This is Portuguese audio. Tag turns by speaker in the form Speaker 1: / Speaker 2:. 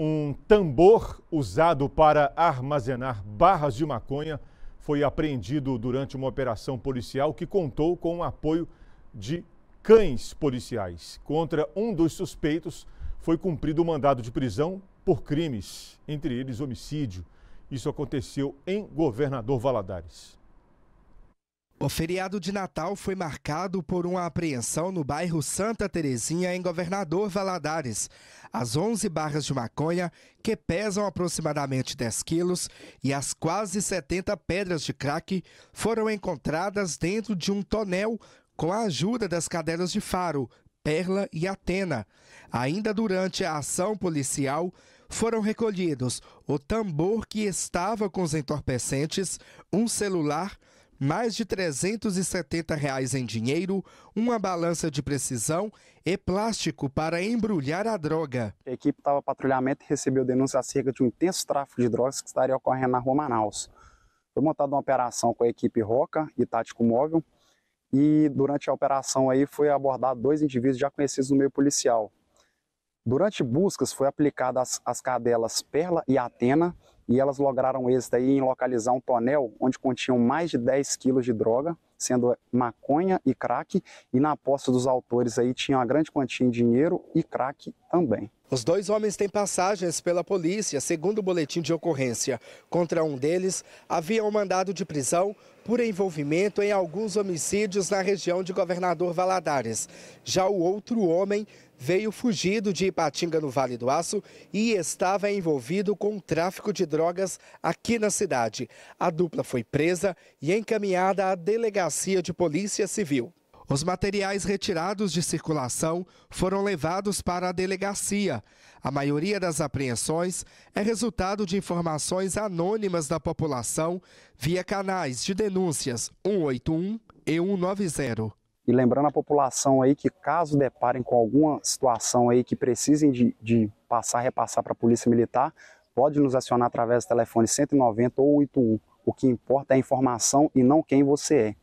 Speaker 1: Um tambor usado para armazenar barras de maconha foi apreendido durante uma operação policial que contou com o apoio de cães policiais. Contra um dos suspeitos foi cumprido o mandado de prisão por crimes, entre eles homicídio. Isso aconteceu em Governador Valadares. O feriado de Natal foi marcado por uma apreensão
Speaker 2: no bairro Santa Terezinha, em Governador Valadares. As 11 barras de maconha, que pesam aproximadamente 10 quilos, e as quase 70 pedras de crack foram encontradas dentro de um tonel com a ajuda das cadelas de faro, Perla e Atena. Ainda durante a ação policial, foram recolhidos o tambor que estava com os entorpecentes, um celular mais de 370 reais em dinheiro, uma balança de precisão e plástico para embrulhar a droga.
Speaker 3: A equipe estava patrulhamento e recebeu denúncia acerca de um intenso tráfico de drogas que estaria ocorrendo na rua Manaus. Foi montada uma operação com a equipe Roca e Tático Móvel e durante a operação aí foi abordado dois indivíduos já conhecidos no meio policial, Durante buscas foi aplicada as as cadelas Perla e Atena e elas lograram êxito aí em localizar um tonel onde continham mais de 10 quilos de droga, sendo maconha e crack, e na aposta
Speaker 2: dos autores aí tinham uma grande quantia em dinheiro e crack também. Os dois homens têm passagens pela polícia, segundo o boletim de ocorrência. Contra um deles, havia um mandado de prisão por envolvimento em alguns homicídios na região de Governador Valadares. Já o outro homem veio fugido de Ipatinga, no Vale do Aço, e estava envolvido com tráfico de drogas aqui na cidade. A dupla foi presa e encaminhada à Delegacia de Polícia Civil. Os materiais retirados de circulação foram levados para a delegacia. A maioria das apreensões é resultado de informações anônimas da população via canais de denúncias 181 e 190. E lembrando a população
Speaker 3: aí que caso deparem com alguma situação aí que precisem de, de passar, repassar para a Polícia Militar, pode nos acionar através do telefone 190 ou 81. O que importa é a informação e não quem você é.